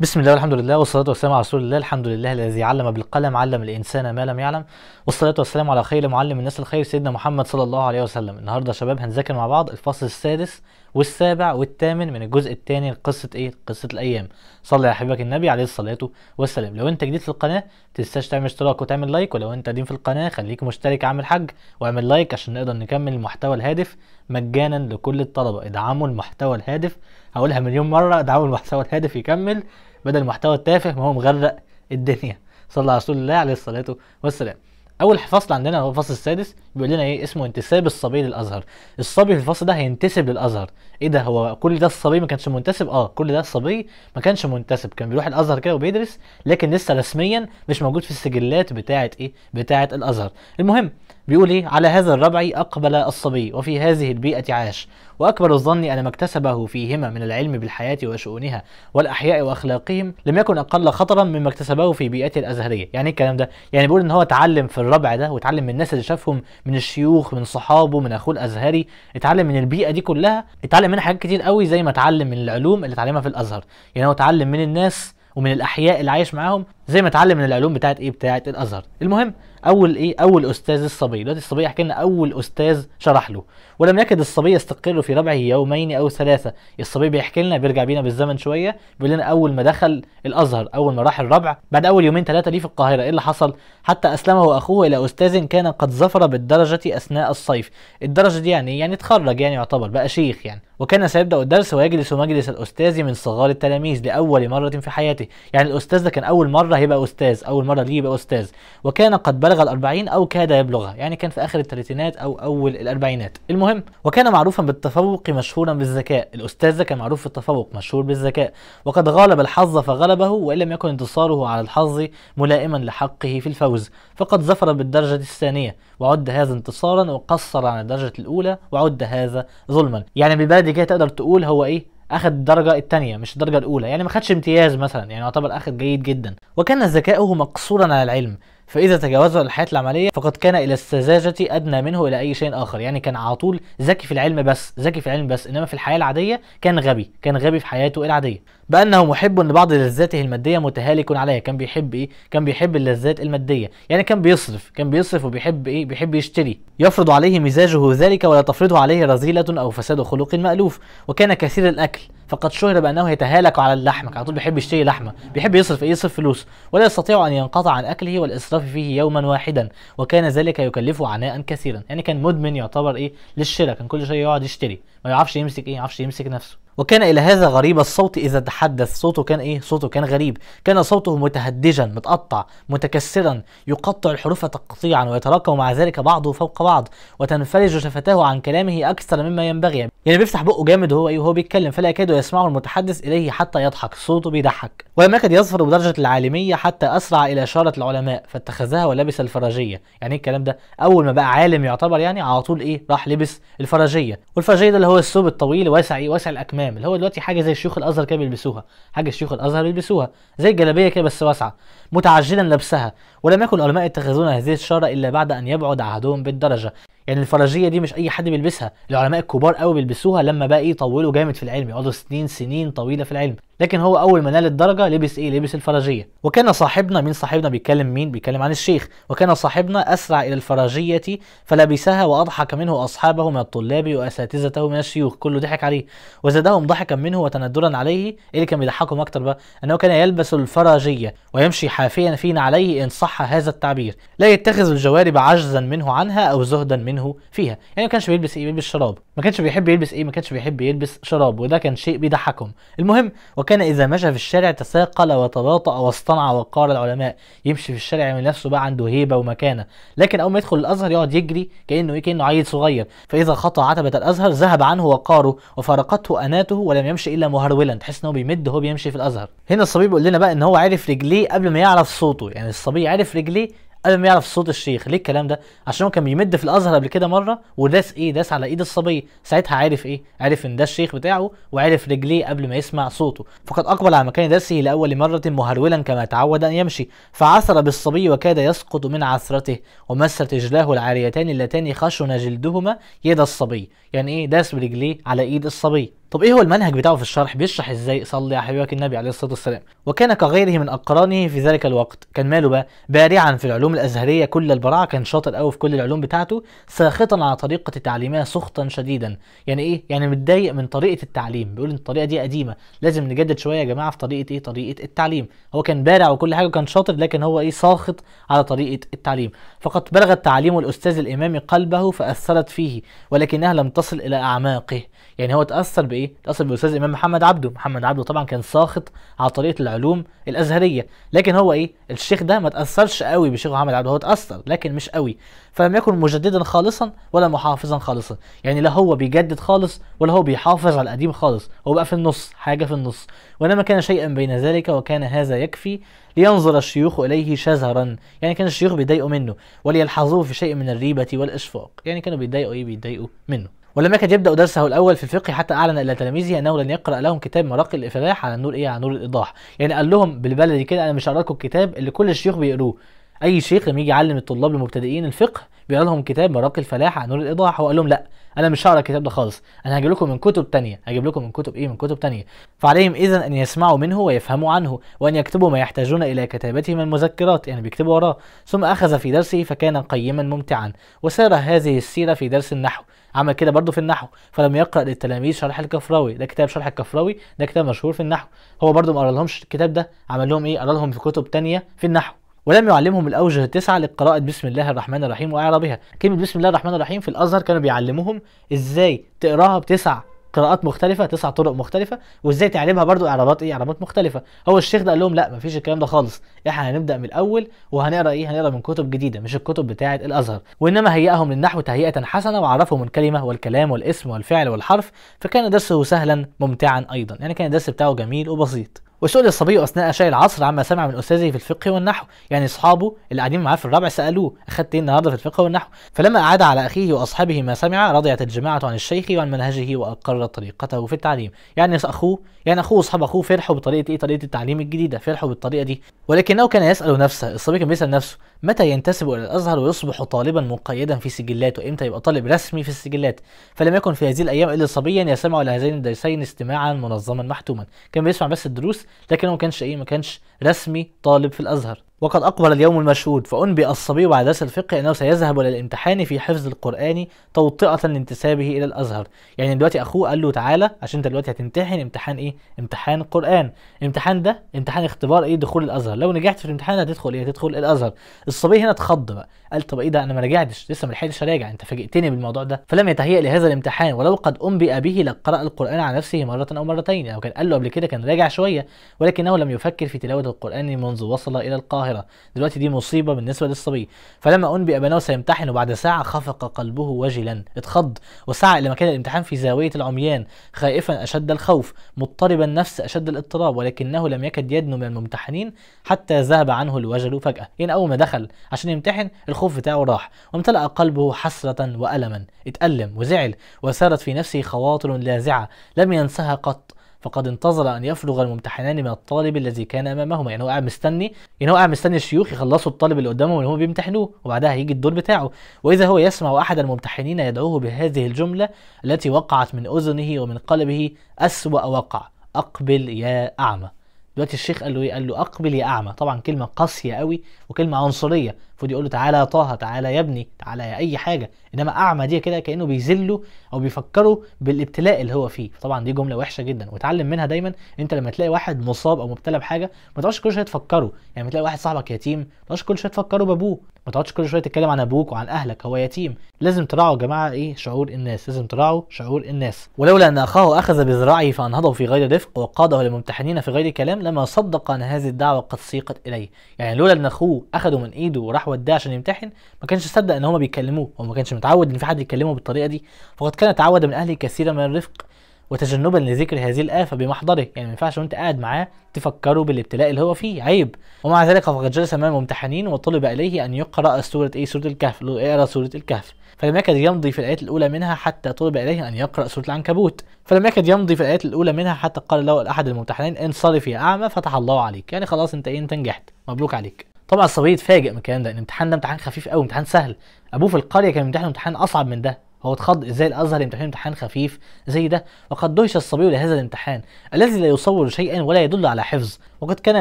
بسم الله والحمد لله والصلاة والسلام على رسول الله الحمد لله الذي علم بالقلم علم الإنسان ما لم يعلم والصلاة والسلام على خير معلم الناس الخير سيدنا محمد صلى الله عليه وسلم النهاردة يا شباب هنذاكر مع بعض الفصل السادس والسابع والثامن من الجزء الثاني لقصة إيه؟ قصة الأيام صلى على حبيبك النبي عليه الصلاة والسلام لو أنت جديد في القناة تنساش تعمل اشتراك وتعمل لايك ولو أنت قديم في القناة خليك مشترك عامل حج واعمل لايك عشان نقدر نكمل المحتوى الهادف مجانا لكل الطلبة ادعموا المحتوى الهادف هقولها مليون مرة ادعموا المحتوى الهادف يكمل بدل المحتوى التافه ما هو مغرق الدنيا صلى على رسول الله عليه الصلاه والسلام اول فصل عندنا هو الفصل السادس بيقول لنا ايه اسمه انتساب الصبي للازهر الصبي في الفصل ده هينتسب للازهر ايه ده هو كل ده الصبي ما كانش منتسب اه كل ده الصبي ما كانش منتسب كان بيروح الازهر كده وبيدرس لكن لسه رسميا مش موجود في السجلات بتاعه ايه بتاعه الازهر المهم بيقول ايه على هذا الربع اقبل الصبي وفي هذه البيئه عاش واكبر الظن ان ما اكتسبه فيهما من العلم بالحياه وشؤونها والاحياء واخلاقهم لم يكن اقل خطرا مما اكتسبه في بيئته الازهريه يعني إيه الكلام ده يعني بيقول ان هو اتعلم في الربع ده واتعلم من الناس اللي شافهم من الشيوخ من صحابه من اخوه الازهري اتعلم من البيئه دي كلها اتعلم منها حاجات كتير قوي زي ما اتعلم من العلوم اللي اتعلمها في الازهر يعني هو اتعلم من الناس ومن الاحياء اللي عايش معاهم زي ما اتعلم من العلوم بتاعت ايه بتاعت الازهر المهم اول ايه اول استاذ الصبي دلوقتي الصبي حكى لنا اول استاذ شرح له ولم يكد الصبي يستقر في ربعه يومين او ثلاثه الصبي بيحكي لنا بيرجع بينا بالزمن شويه بيقول لنا اول ما دخل الازهر اول ما راح الربع بعد اول يومين ثلاثه ليه في القاهره ايه اللي حصل حتى اسلمه اخوه الى استاذ كان قد ظفر بالدرجه اثناء الصيف الدرجه دي يعني يعني اتخرج يعني يعتبر بقى شيخ يعني وكان سيبدا الدرس ويجلس مجلس الاستاذ من صغار التلاميذ لاول مره في حياته يعني الاستاذ ده كان اول مره هيبقى أستاذ أول مرة ليه يبقى أستاذ وكان قد بلغ الأربعين أو كاد يبلغها يعني كان في آخر الثلاثينات أو أول الأربعينات المهم وكان معروفا بالتفوق مشهورا بالذكاء الأستاذ ده كان معروف في التفوق مشهور بالذكاء وقد غالب الحظ فغلبه وإن لم يكن انتصاره على الحظ ملائما لحقه في الفوز فقد ظفر بالدرجة الثانية وعد هذا انتصارا وقصر عن الدرجة الأولى وعد هذا ظلما يعني بالبلدي كده تقدر تقول هو إيه اخد الدرجه الثانيه مش الدرجه الاولى يعني ما خدش امتياز مثلا يعني يعتبر اخد جيد جدا وكان ذكاؤه مقصورا على العلم فاذا تجاوزه الحياه العمليه فقد كان الى السذاجه ادنى منه الى اي شيء اخر يعني كان على طول ذكي في العلم بس ذكي في العلم بس انما في الحياه العاديه كان غبي كان غبي في حياته العاديه بانه محب لبعض لذاته الماديه متهالك عليها كان بيحب ايه كان بيحب اللذات الماديه يعني كان بيصرف كان بيصرف وبيحب ايه بيحب يشتري يفرض عليه مزاجه ذلك ولا تفرضه عليه رذيله او فساد خلق مالوف وكان كثير الاكل فقد شهر بانه يتهالك على اللحمه على طول بيحب يشتري لحمه بيحب يصرف ايه يصرف فلوس ولا يستطيع ان ينقطع عن اكله والاسراف فيه يوما واحدا وكان ذلك يكلفه عناء كثيرا يعني كان مدمن يعتبر ايه للشراء كان كل شويه يقعد يشتري ما يعرفش يمسك ايه ما يعرفش يمسك نفسه وكان إلى هذا غريب الصوت إذا تحدث صوته كان إيه؟ صوته كان غريب كان صوته متهدجا متقطع متكسرا يقطع الحروف تقطيعا ويتراكم مع ذلك بعضه فوق بعض وتنفرج شفتاه عن كلامه أكثر مما ينبغي يعني بيفتح بقه جامد وهو إيه وهو بيتكلم فلا يكاد يسمعه المتحدث إليه حتى يضحك صوته بيضحك ولم يكد يظفر بدرجة العالمية حتى أسرع إلى إشارة العلماء فاتخذها ولبس الفرجية يعني إيه الكلام ده أول ما بقى عالم يعتبر يعني على طول إيه راح لبس الفرجية والفرجية ده اللي هو الثوب الطويل واسع إيه واسع الأكمام الامام اللي هو دلوقتي حاجه زي الشيوخ الازهر كده بيلبسوها حاجه الشيوخ الازهر بيلبسوها زي الجلابيه كده بس واسعه متعجلا لبسها ولم يكن العلماء يتخذون هذه الشاره الا بعد ان يبعد عهدهم بالدرجه يعني الفرجيه دي مش اي حد بيلبسها العلماء الكبار قوي بيلبسوها لما بقى يطولوا جامد في العلم يقعدوا سنين سنين طويله في العلم لكن هو اول ما نال الدرجه لبس ايه لبس الفرجيه وكان صاحبنا مين صاحبنا بيتكلم مين بيتكلم عن الشيخ وكان صاحبنا اسرع الى الفرجيه فلبسها واضحك منه اصحابه من الطلاب واساتذته من الشيوخ كله ضحك عليه وزادهم ضحكا منه وتندرا عليه ايه اللي كان بيضحكهم اكتر بقى انه كان يلبس الفرجيه ويمشي حافيا فينا عليه ان صح هذا التعبير لا يتخذ الجوارب عجزا منه عنها او زهدا منه فيها يعني ما كانش بيلبس ايه بيلبس شراب ما كانش بيحب يلبس ايه ما كانش بيحب يلبس شراب وده كان شيء بيضحكهم المهم وكان إذا مشى في الشارع تثاقل وتباطأ واصطنع وقار العلماء يمشي في الشارع من نفسه بقى عنده هيبة ومكانة لكن أول ما يدخل الأزهر يقعد يجري كأنه إيه كأنه عيل صغير فإذا خطأ عتبة الأزهر ذهب عنه وقاره وفارقته أناته ولم يمشي إلا مهرولا تحس إن هو بيمد وهو بيمشي في الأزهر هنا الصبي بيقول لنا بقى إن هو عرف رجليه قبل ما يعرف صوته يعني الصبي عرف رجليه قبل ما يعرف صوت الشيخ ليه الكلام ده عشان هو كان بيمد في الازهر قبل كده مره وداس ايه داس على ايد الصبيه ساعتها عارف ايه عارف ان ده الشيخ بتاعه وعارف رجليه قبل ما يسمع صوته فقد اقبل على مكان داسه لاول مره مهرولا كما تعود ان يمشي فعثر بالصبي وكاد يسقط من عثرته ومست رجلاه العاريتان اللتان خشن جلدهما يد الصبي يعني ايه داس برجليه على ايد الصبي طب ايه هو المنهج بتاعه في الشرح بيشرح ازاي صلي على حبيبك النبي عليه الصلاه والسلام وكان كغيره من اقرانه في ذلك الوقت كان ماله بقى بارعا في العلوم الازهريه كل البراعه كان شاطر قوي في كل العلوم بتاعته ساخطا على طريقه تعليمها سخطا شديدا يعني ايه يعني متضايق من طريقه التعليم بيقول ان الطريقه دي قديمه لازم نجدد شويه يا جماعه في طريقه ايه طريقه التعليم هو كان بارع وكل حاجه وكان شاطر لكن هو ايه ساخط على طريقه التعليم فقد بلغت تعاليم الاستاذ الامامي قلبه فاثرت فيه ولكنها لم تصل الى اعماقه يعني هو تاثر ايه تاثر بالاستاذ امام محمد عبده محمد عبده طبعا كان ساخط على طريقه العلوم الازهريه لكن هو ايه الشيخ ده ما تاثرش قوي بالشيخ محمد عبده هو تاثر لكن مش قوي فلم يكن مجددا خالصا ولا محافظا خالصا يعني لا هو بيجدد خالص ولا هو بيحافظ على القديم خالص هو بقى في النص حاجه في النص وانما كان شيئا بين ذلك وكان هذا يكفي لينظر الشيوخ اليه شزرا يعني كان الشيوخ بيضايقوا منه وليلحظوه في شيء من الريبه والاشفاق يعني كانوا بيتضايقوا ايه بيتضايقوا منه ولم كان يبدا درسه الاول في الفقه حتى اعلن الى تلاميذه انه لن يقرا لهم كتاب مراقي الافلاح على نور ايه على نور الايضاح يعني قال لهم بالبلدي كده انا مش هقرا لكم الكتاب اللي كل الشيوخ بيقروه اي شيخ لما يجي يعلم الطلاب المبتدئين الفقه بيقرا لهم كتاب مراقي الفلاح عن نور الايضاح هو قال لهم لا انا مش هقرا الكتاب ده خالص انا هجيب لكم من كتب تانية هجيب لكم من كتب ايه من كتب تانية فعليهم اذا ان يسمعوا منه ويفهموا عنه وان يكتبوا ما يحتاجون الى كتابته من المذكرات يعني بيكتبوا وراه ثم اخذ في درسه فكان قيما ممتعا وسار هذه السيره في درس النحو عمل كده برضه في النحو فلم يقرا للتلاميذ شرح الكفراوي ده كتاب شرح الكفراوي ده كتاب مشهور في النحو هو برضه ما قرالهمش الكتاب ده عمل لهم ايه قرالهم في كتب تانية في النحو ولم يعلمهم الاوجه التسعه لقراءه بسم الله الرحمن الرحيم واعرابها كلمه بسم الله الرحمن الرحيم في الازهر كانوا بيعلموهم ازاي تقراها بتسع قراءات مختلفه تسع طرق مختلفه وازاي تعلمها برضو اعرابات ايه اعرابات مختلفه هو الشيخ ده قال لهم لا مفيش الكلام ده خالص احنا هنبدا من الاول وهنقرا ايه هنقرا من كتب جديده مش الكتب بتاعه الازهر وانما هيئهم للنحو تهيئه حسنه وعرفهم الكلمه والكلام والاسم والفعل والحرف فكان درسه سهلا ممتعا ايضا يعني كان الدرس بتاعه جميل وبسيط وسئل الصبي اثناء شاي العصر عما سمع من استاذه في الفقه والنحو يعني اصحابه اللي قاعدين معاه في الرابع سالوه اخدت ايه النهارده في الفقه والنحو فلما اعاد على اخيه واصحابه ما سمع رضيت الجماعه عن الشيخ وعن منهجه واقرت طريقته في التعليم يعني اخوه يعني اخوه واصحاب اخوه فرحوا بطريقه ايه طريقه التعليم الجديده فرحوا بالطريقه دي ولكنه كان يسال نفسه الصبي كان بيسال نفسه متى ينتسب الى الازهر ويصبح طالبا مقيدا في سجلات وامتى يبقى طالب رسمي في السجلات فلم يكن في هذه الايام الا صبيا يستمع لهذين الدرسين استماعا منظما محتوما كان بيسمع بس الدروس لكنه ما كانش ايه ما كانش رسمي طالب في الازهر وقد أقبل اليوم المشهود فأنبئ الصبي بعد درس الفقه أنه سيذهب إلى الامتحان في حفظ القرآن توطئة لانتسابه إلى الأزهر يعني دلوقتي أخوه قال له تعالى عشان أنت دلوقتي هتمتحن امتحان إيه؟ امتحان قرآن الامتحان ده امتحان اختبار إيه دخول الأزهر لو نجحت في الامتحان هتدخل إيه؟ هتدخل الأزهر الصبي هنا اتخض بقى قال طب إيه ده أنا ما راجعتش لسه ما لحقتش أراجع أنت فاجئتني بالموضوع ده فلم يتهيأ لهذا الامتحان ولو قد أنبئ به لقرأ القرآن على نفسه مرة أو مرتين يعني كان قال له قبل كده كان راجع شوية ولكنه لم يفكر في تلاوة القرآن منذ وصل إلى القاهرة القاهره دلوقتي دي مصيبه بالنسبه للصبي فلما انبئ بانه سيمتحن وبعد ساعه خفق قلبه وجلا اتخض وسعى الى مكان الامتحان في زاويه العميان خائفا اشد الخوف مضطربا النفس اشد الاضطراب ولكنه لم يكد يدنو من الممتحنين حتى ذهب عنه الوجل فجاه يعني اول ما دخل عشان يمتحن الخوف بتاعه راح وامتلا قلبه حسره والما اتالم وزعل وسارت في نفسه خواطر لاذعه لم ينسها قط فقد انتظر ان يفرغ الممتحنان من الطالب الذي كان امامهما يعني هو قاعد مستني يعني هو قاعد مستني الشيوخ يخلصوا الطالب اللي قدامهم اللي هم بيمتحنوه وبعدها هيجي الدور بتاعه واذا هو يسمع احد الممتحنين يدعوه بهذه الجمله التي وقعت من اذنه ومن قلبه اسوا وقع اقبل يا اعمى دلوقتي الشيخ قال له ايه قال له اقبل يا اعمى طبعا كلمه قاسيه قوي وكلمه عنصريه المفروض يقول له تعالى يا طه تعالى يا ابني تعالى يا اي حاجه انما اعمى دي كده كانه بيذله او بيفكره بالابتلاء اللي هو فيه طبعا دي جمله وحشه جدا وتعلم منها دايما انت لما تلاقي واحد مصاب او مبتلى بحاجه ما تقعدش كل شويه تفكره يعني لما تلاقي واحد صاحبك يتيم ما تقعدش كل شويه تفكره بابوه ما تقعدش كل شويه تتكلم عن ابوك وعن اهلك هو يتيم لازم تراعوا يا جماعه ايه شعور الناس لازم تراعوا شعور الناس ولولا ان اخاه اخذ بذراعه فانهضه في غير رفق وقاده للممتحنين في غير كلام لما صدق ان هذه الدعوه قد سيقت اليه يعني لولا ان اخوه اخذه من ايده وراح وداه عشان يمتحن ما كانش صدق ان هما بيكلموه هو ما كانش متعود ان في حد يكلمه بالطريقه دي فقد كان تعود من اهله كثيرا من الرفق وتجنبا لذكر هذه الآفة بمحضره يعني ما ينفعش وانت قاعد معاه تفكروا بالابتلاء اللي هو فيه عيب ومع ذلك فقد جلس امام الممتحنين وطلب اليه ان يقرا سوره ايه سوره الكهف اقرا سوره الكهف فلم يكد يمضي في الايات الاولى منها حتى طلب اليه ان يقرا سوره العنكبوت فلم يكد يمضي في الايات الاولى منها حتى قال له احد الممتحنين انصرف يا اعمى فتح الله عليك يعني خلاص انت ايه انت نجحت مبروك عليك طبعا الصبي اتفاجئ من الكلام ده الامتحان ده امتحان خفيف قوي امتحان سهل ابوه في القريه كان بيمتحن امتحان اصعب من ده هو اتخض ازاي الازهر يمتحن امتحان خفيف زي ده وقد دهش الصبي لهذا الامتحان الذي لا يصور شيئا ولا يدل على حفظ وقد كان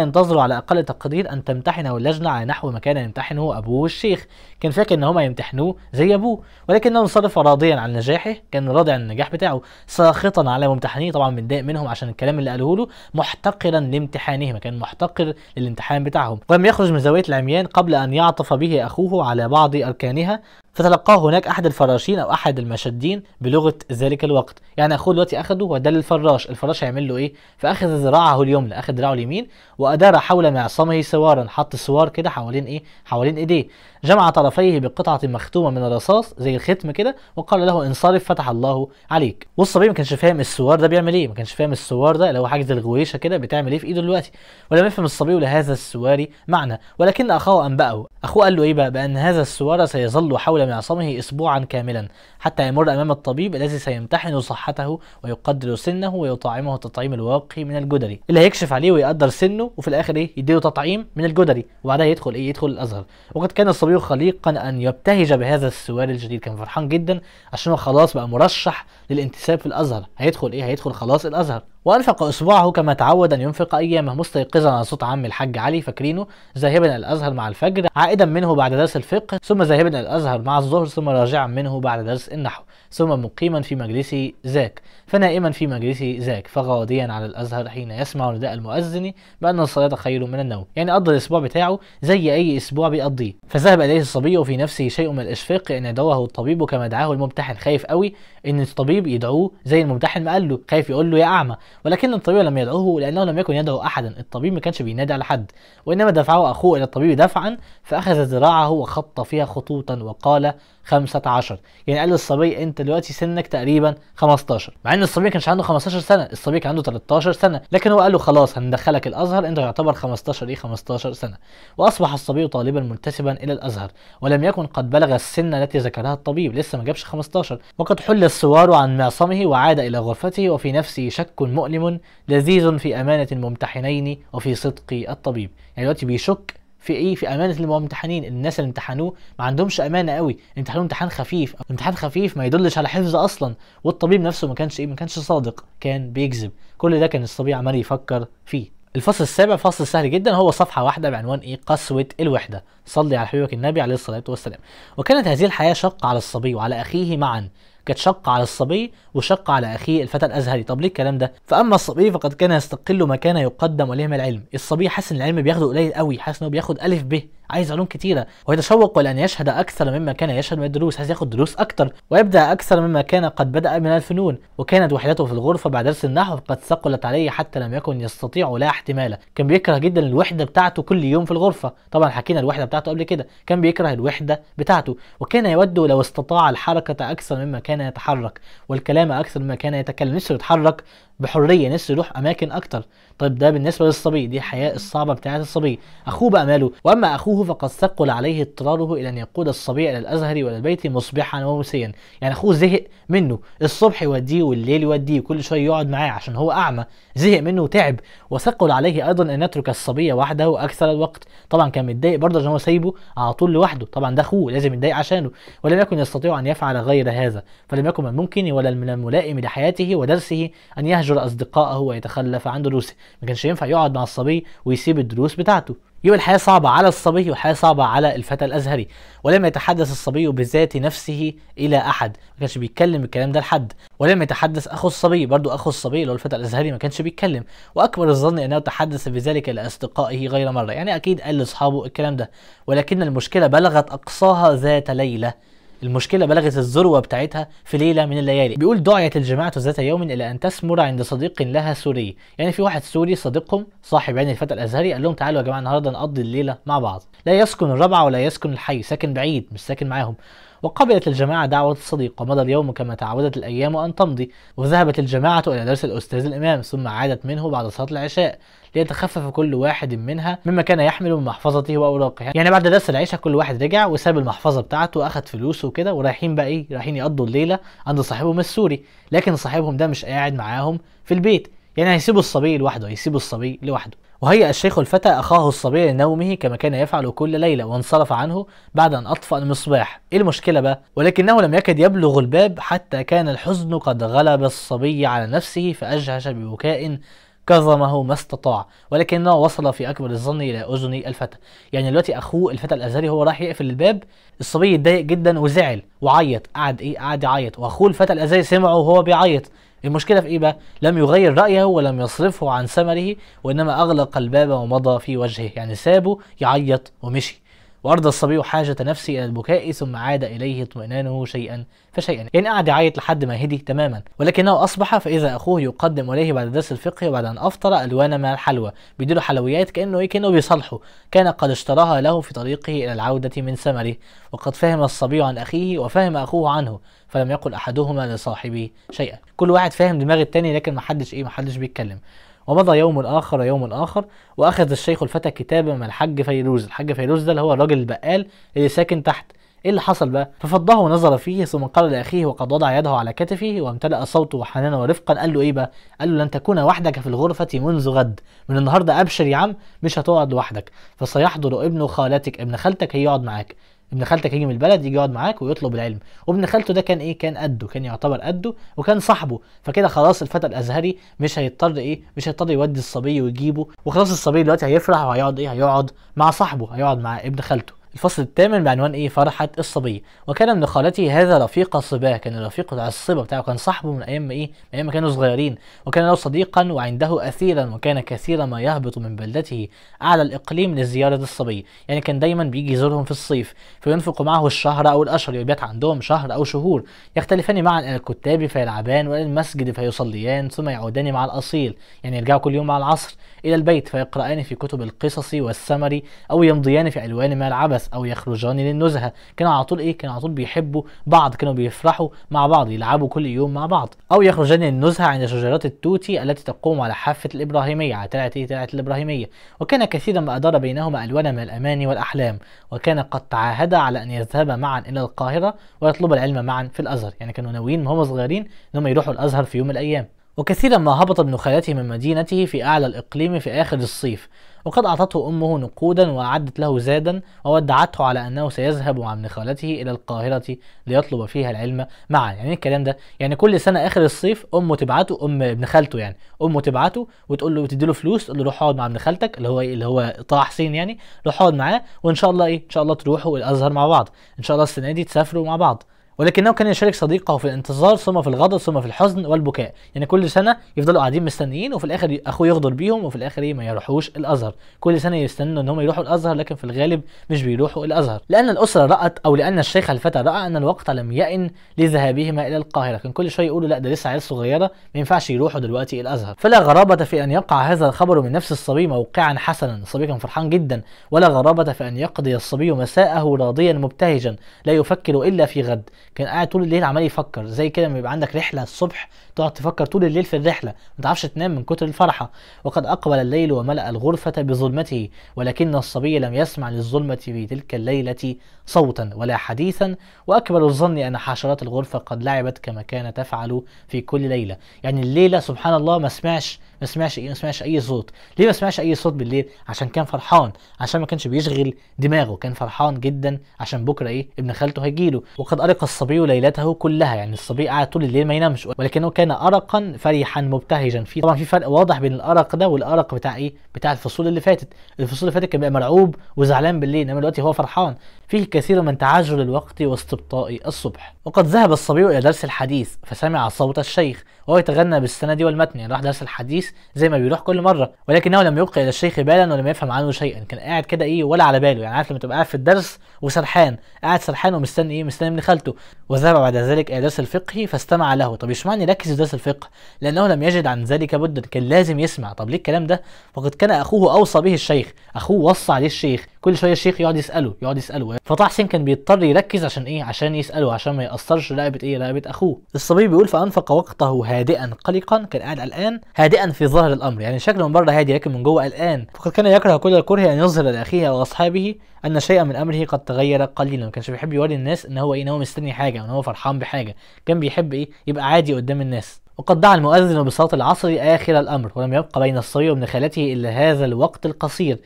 ينتظر على أقل تقدير أن تمتحنه اللجنة على نحو ما كان يمتحنه أبوه الشيخ كان فاكر إن هما يمتحنوه زي أبوه ولكنه انصرف راضيا عن نجاحه كان راضي عن النجاح بتاعه ساخطا على ممتحنيه طبعا متضايق منهم عشان الكلام اللي قاله له محتقرا لامتحانهم، كان محتقر للامتحان بتاعهم ولم يخرج من زاوية العميان قبل أن يعطف به أخوه على بعض أركانها فتلقاه هناك احد الفراشين او احد المشادين بلغه ذلك الوقت يعني اخوه دلوقتي اخده وده للفراش الفراش هيعمل له ايه فاخذ ذراعه اليمنى اخذ ذراعه اليمين وأدار حول معصمه سوارا حط سوار كده حوالين إيه حوالين إيديه جمع طرفيه بقطعة مختومة من الرصاص زي الختم كده وقال له انصرف فتح الله عليك والصبي ما كانش فاهم السوار ده بيعمل إيه ما كانش فاهم السوار ده اللي هو حاجة زي الغويشة كده بتعمل إيه في إيده دلوقتي ولم يفهم الصبي لهذا السواري معنى ولكن أخاه أنبأه أخوه قال له إيه بقى بأن هذا السوار سيظل حول معصمه أسبوعا كاملا حتى يمر أمام الطبيب الذي سيمتحن صحته ويقدر سنه ويطعمه التطعيم الواقي من الجدري اللي هيكشف عليه ويقدر سنه وفي الآخر إيه يديله تطعيم من الجدري وبعدها يدخل إيه يدخل الأزهر وقد كان الصبي خليقا أن يبتهج بهذا السوار الجديد كان فرحان جدا عشان هو خلاص بقى مرشح للانتساب في الأزهر هيدخل إيه هيدخل خلاص الأزهر وأنفق إصبعه كما تعود أن ينفق أيامه مستيقظا على صوت عم الحاج علي فاكرينه ذاهبا الأزهر مع الفجر عائدا منه بعد درس الفقه ثم ذاهبا الأزهر مع الظهر ثم راجعا منه بعد درس النحو ثم مقيما في مجلس ذاك فنائما في مجلس ذاك فغاضيا على الأزهر حين يسمع نداء المؤذن بأن الصلاة خير من النوم يعني قضى الأسبوع بتاعه زي أي أسبوع بيقضيه فذهب إليه الصبي وفي نفسه شيء من الإشفاق أن يدعوه الطبيب كما دعاه الممتحن خايف قوي أن الطبيب يدعوه زي الممتحن ما قال له خايف يقول له يا أعمى ولكن الطبيب لم يدعوه لأنه لم يكن يدعو أحدا الطبيب ما كانش بينادي على حد وإنما دفعه أخوه إلى الطبيب دفعا فأخذ ذراعه وخط فيها خطوطا وقال 15 يعني قال للصبي أنت دلوقتي سنك تقريبا 15 مع إن الصبي كانش عنده 15 سنة الصبي كان عنده 13 سنة لكن هو قال له خلاص هندخلك الأزهر أنت يعتبر 15 إيه 15 سنة وأصبح الصبي طالبا منتسبا إلى الأزهر ولم يكن قد بلغ السن التي ذكرها الطبيب لسه ما جابش 15 وقد حل السوار عن معصمه وعاد إلى غرفته وفي نفسه شك مؤلم مؤلم لذيذ في أمانة الممتحنين وفي صدق الطبيب يعني دلوقتي بيشك في ايه في امانه الممتحنين الناس اللي امتحنوه ما عندهمش امانه قوي امتحنوه امتحان خفيف امتحان خفيف ما يدلش على حفظ اصلا والطبيب نفسه ما كانش ايه ما كانش صادق كان بيكذب كل ده كان الصبي عمال يفكر فيه الفصل السابع فصل سهل جدا هو صفحه واحده بعنوان ايه قسوه الوحده صلي على حبيبك النبي عليه الصلاه والسلام وكانت هذه الحياه شقه على الصبي وعلى اخيه معا كانت شقة على الصبي وشقة على اخيه الفتى الازهري طب ليه الكلام ده فاما الصبي فقد كان يستقل كان يقدم اليه من العلم الصبي حاسس ان العلم بياخده قليل قوي حاسس ان هو بياخد الف ب عايز علوم كتيره ويتشوق لان يشهد اكثر مما كان يشهد من الدروس عايز ياخد دروس اكثر ويبدا اكثر مما كان قد بدا من الفنون وكانت وحدته في الغرفه بعد درس النحو قد ثقلت عليه حتى لم يكن يستطيع لا احتماله كان بيكره جدا الوحده بتاعته كل يوم في الغرفه طبعا حكينا الوحده بتاعته قبل كده كان بيكره الوحده بتاعته وكان يود لو استطاع الحركه اكثر مما كان يتحرك والكلام اكثر مما كان يتكلم نفسه يتحرك بحريه نفسه يروح اماكن اكتر طيب ده بالنسبه للصبي دي الحياه الصعبه بتاعه الصبي اخوه بقى ماله واما اخوه فقد ثقل عليه اضطراره الى ان يقود الصبي الى الازهر والى البيت مصبحا ومسيا يعني اخوه زهق منه الصبح يوديه والليل يوديه كل شويه يقعد معاه عشان هو اعمى زهق منه وتعب وثقل عليه ايضا ان يترك الصبي وحده اكثر الوقت طبعا كان متضايق برضه عشان هو سايبه على طول لوحده طبعا ده اخوه لازم يتضايق عشانه ولم يكن يستطيع ان يفعل غير هذا فلم يكن من الممكن ولا من الملائم لحياته ودرسه ان يهجر اصدقائه ويتخلف عن دروسه ما كانش ينفع يقعد مع الصبي ويسيب الدروس بتاعته يبقى الحياة صعبة على الصبي وحياة صعبة على الفتى الأزهري ولم يتحدث الصبي بذات نفسه إلى أحد ما كانش بيتكلم الكلام ده لحد ولم يتحدث أخو الصبي برضو أخو الصبي اللي هو الفتى الأزهري ما كانش بيتكلم وأكبر الظن أنه تحدث بذلك لأصدقائه غير مرة يعني أكيد قال لأصحابه الكلام ده ولكن المشكلة بلغت أقصاها ذات ليلة المشكلة بلغت الذروة بتاعتها في ليلة من الليالي بيقول دعيت الجماعة ذات يوم إلى أن تسمر عند صديق لها سوري يعني في واحد سوري صديقهم صاحب عين الفتى الأزهري قال لهم تعالوا يا جماعة النهاردة نقضي الليلة مع بعض لا يسكن الرابعة ولا يسكن الحي ساكن بعيد مش ساكن معاهم وقبلت الجماعة دعوة الصديق ومضى اليوم كما تعودت الأيام أن تمضي وذهبت الجماعة إلى درس الأستاذ الإمام ثم عادت منه بعد صلاة العشاء ليتخفف كل واحد منها مما كان يحمل من محفظته وأوراقه يعني بعد درس العشاء كل واحد رجع وساب المحفظة بتاعته وأخد فلوسه وكده ورايحين بقى إيه رايحين يقضوا الليلة عند صاحبهم السوري لكن صاحبهم ده مش قاعد معاهم في البيت يعني هيسيبوا الصبي لوحده هيسيبوا الصبي لوحده وهيأ الشيخ الفتى أخاه الصبي لنومه كما كان يفعل كل ليلة وانصرف عنه بعد أن أطفأ المصباح إيه المشكلة بقى؟ ولكنه لم يكد يبلغ الباب حتى كان الحزن قد غلب الصبي على نفسه فأجهش ببكاء كظمه ما استطاع ولكنه وصل في اكبر الظن الى اذن الفتى يعني دلوقتي اخوه الفتى الازهري هو راح يقفل الباب الصبي اتضايق جدا وزعل وعيط قعد ايه قعد يعيط واخوه الفتى الازهري سمعه وهو بيعيط المشكله في ايه بقى لم يغير رايه ولم يصرفه عن ثمره وانما اغلق الباب ومضى في وجهه يعني سابه يعيط ومشي وأرضى الصبي حاجة نفسي إلى البكاء ثم عاد إليه اطمئنانه شيئا فشيئا يعني قعد يعيط لحد ما هدي تماما ولكنه أصبح فإذا أخوه يقدم إليه بعد درس الفقه وبعد أن أفطر ألوانا من الحلوى بيديله حلويات كأنه إيه كأنه بيصالحه كان قد اشتراها له في طريقه إلى العودة من ثمره وقد فهم الصبي عن أخيه وفهم أخوه عنه فلم يقل أحدهما لصاحبه شيئا كل واحد فاهم دماغ التاني لكن محدش إيه محدش بيتكلم ومضى يوم آخر يوم آخر وأخذ الشيخ الفتى كتابا من الحاج فيروز الحاج فيروز ده اللي هو الراجل البقال اللي ساكن تحت ايه اللي حصل بقى ففضه ونظر فيه ثم قال لاخيه وقد وضع يده على كتفه وامتلا صوته حنانا ورفقا قال له ايه بقى قال له لن تكون وحدك في الغرفه منذ غد من النهارده ابشر يا عم مش هتقعد لوحدك فسيحضر ابن خالتك ابن خالتك هيقعد معاك ابن خالتك هيجي من البلد يجي يقعد معاك ويطلب العلم وابن خالته ده كان ايه كان قده كان يعتبر قده وكان صاحبه فكده خلاص الفتى الازهري مش هيضطر ايه مش هيضطر يودي الصبي ويجيبه وخلاص الصبي دلوقتي هيفرح وهيقعد ايه هيقعد مع صاحبه هيقعد مع ابن خالته الفصل الثامن بعنوان ايه فرحة الصبية وكان ابن خالتي هذا رفيق صباه كان رفيق الصبا بتاعه كان صاحبه من ايام ايه من ايام ما كانوا صغيرين وكان له صديقا وعنده اثيرا وكان كثيرا ما يهبط من بلدته اعلى الاقليم لزيارة الصبية يعني كان دايما بيجي يزورهم في الصيف فينفق معه الشهر او الاشهر يبيت عندهم شهر او شهور يختلفان معا الى الكتاب فيلعبان والى المسجد فيصليان ثم يعودان مع الاصيل يعني يرجعوا كل يوم مع العصر إلى البيت فيقرأان في كتب القصص والسمر أو يمضيان في ألوان ما العبث أو يخرجان للنزهة كانوا على طول إيه كانوا على طول بيحبوا بعض كانوا بيفرحوا مع بعض يلعبوا كل يوم مع بعض أو يخرجان للنزهة عند شجرات التوتي التي تقوم على حافة الإبراهيمية على تلعة إيه تلعة الإبراهيمية وكان كثيرا ما أدار بينهما ألوان من الأمان والأحلام وكان قد تعاهدا على أن يذهبا معا إلى القاهرة ويطلب العلم معا في الأزهر يعني كانوا ناويين وهم صغيرين إنهم يروحوا الأزهر في يوم من الأيام وكثيرا ما هبط ابن خالته من مدينته في أعلى الإقليم في آخر الصيف وقد أعطته أمه نقودا وأعدت له زادا وودعته على أنه سيذهب مع ابن خالته إلى القاهرة ليطلب فيها العلم معا يعني إيه الكلام ده يعني كل سنة آخر الصيف أمه تبعته أم ابن خالته يعني أمه تبعته وتقول له تديله فلوس تقول له روح اقعد مع ابن خالتك اللي هو إيه، اللي هو طه حسين يعني روح اقعد معاه وإن شاء الله إيه إن شاء الله تروحوا الأزهر مع بعض إن شاء الله السنة دي تسافروا مع بعض ولكنه كان يشارك صديقه في الانتظار ثم في الغضب ثم في الحزن والبكاء يعني كل سنه يفضلوا قاعدين مستنيين وفي الاخر اخوه يغدر بيهم وفي الاخر ما يروحوش الازهر كل سنه يستنوا ان هم يروحوا الازهر لكن في الغالب مش بيروحوا الازهر لان الاسره رات او لان الشيخ الفتى راى ان الوقت لم يئن لذهابهما الى القاهره كان كل شويه يقولوا لا ده لسه عيال صغيره ما ينفعش يروحوا دلوقتي الازهر فلا غرابه في ان يقع هذا الخبر من نفس الصبي موقعا حسنا الصبي كان فرحان جدا ولا غرابه في ان يقضي الصبي مساءه راضيا مبتهجا لا يفكر الا في غد كان قاعد طول الليل عمال يفكر زي كده لما يبقى عندك رحله الصبح تقعد تفكر طول الليل في الرحله ما تعرفش تنام من كتر الفرحه وقد اقبل الليل وملا الغرفه بظلمته ولكن الصبي لم يسمع للظلمه في تلك الليله صوتا ولا حديثا واكمل الظن ان حشرات الغرفه قد لعبت كما كانت تفعل في كل ليله يعني الليله سبحان الله ما سمعش ما سمعش إيه، ما سمعش اي صوت ليه ما سمعش اي صوت بالليل عشان كان فرحان عشان ما كانش بيشغل دماغه كان فرحان جدا عشان بكره ايه ابن خالته هيجيله وقد ارق الصبي الصبي ليلته كلها يعني الصبي قعد طول الليل ما ينامش ولكنه كان ارقا فرحا مبتهجا في طبعا في فرق واضح بين الارق ده والارق بتاع ايه بتاع الفصول اللي فاتت الفصول اللي فاتت كان بقى مرعوب وزعلان بالليل انما دلوقتي هو فرحان فيه الكثير من تعجل الوقت واستبطاء الصبح وقد ذهب الصبي الى درس الحديث فسمع صوت الشيخ وهو يتغنى بالسند والمتن يعني راح درس الحديث زي ما بيروح كل مره ولكنه لم يلقي الى الشيخ بالا ولم يفهم عنه شيئا كان قاعد كده ايه ولا على باله يعني عارف لما تبقى قاعد في الدرس وسرحان قاعد سرحان ومستني ايه مستني ابن خالته وذهب بعد ذلك إلى درس الفقه فاستمع له طب اشمعنى يركز في درس الفقه لأنه لم يجد عن ذلك بدا كان لازم يسمع طب ليه الكلام ده فقد كان أخوه أوصى به الشيخ أخوه وصى عليه الشيخ كل شوية الشيخ يقعد يسأله يقعد يسأله فطه حسين كان بيضطر يركز عشان إيه عشان يسأله عشان ما يأثرش رقبة إيه رقبة أخوه الصبي بيقول فأنفق وقته هادئا قلقا كان قاعد الآن هادئا في ظهر الأمر يعني شكله من بره هادي لكن من جوه الآن فقد كان يكره كل الكره أن يظهر لأخيه وأصحابه أن شيئا من أمره قد تغير قليلا ما كانش بيحب يوري الناس إن هو إيه إن هو مستني حاجة حاجه وان هو فرحان بحاجه كان بيحب ايه يبقى عادي قدام الناس وقد دعا المؤذن بصلاه العصر اخر الامر ولم يبقى بين الصبي وابن خالته الا هذا الوقت القصير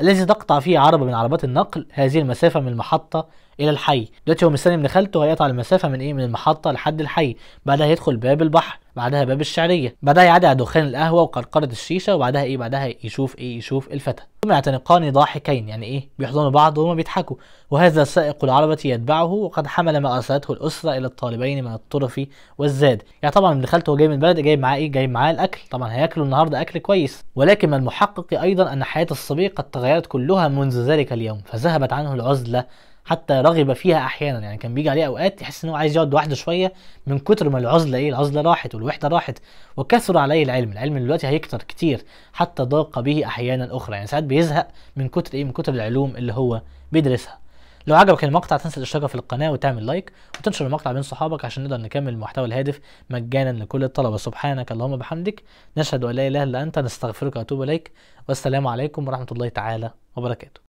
الذي تقطع فيه عربه من عربات النقل هذه المسافه من المحطه الى الحي دلوقتي هو مستني ابن خالته هيقطع المسافه من ايه من المحطه لحد الحي بعدها هيدخل باب البحر بعدها باب الشعريه بعدها يعدي على دخان القهوه وقرقره الشيشه وبعدها ايه بعدها يشوف ايه يشوف الفتى ثم يعتنقان ضاحكين يعني ايه بيحضنوا بعض وهما بيضحكوا وهذا سائق العربة يتبعه وقد حمل ما أرسلته الأسرة إلى الطالبين من الطرف والزاد يعني طبعا ابن خالته جاي من البلد جايب معاه ايه جايب معاه الأكل طبعا هياكلوا النهارده أكل كويس ولكن من المحقق أيضا أن حياة الصبي قد تغيرت كلها منذ ذلك اليوم فذهبت عنه العزلة حتى رغب فيها احيانا يعني كان بيجي عليه اوقات يحس ان هو عايز يقعد لوحده شويه من كتر ما العزله ايه العزله راحت والوحده راحت وكثر عليه العلم العلم دلوقتي هيكتر كتير حتى ضاق به احيانا اخرى يعني ساعات بيزهق من كتر ايه من كتر العلوم اللي هو بيدرسها لو عجبك المقطع تنسى الاشتراك في القناه وتعمل لايك وتنشر المقطع بين صحابك عشان نقدر نكمل المحتوى الهادف مجانا لكل الطلبه سبحانك اللهم بحمدك نشهد ان لا اله الا انت نستغفرك واتوب اليك والسلام عليكم ورحمه الله تعالى وبركاته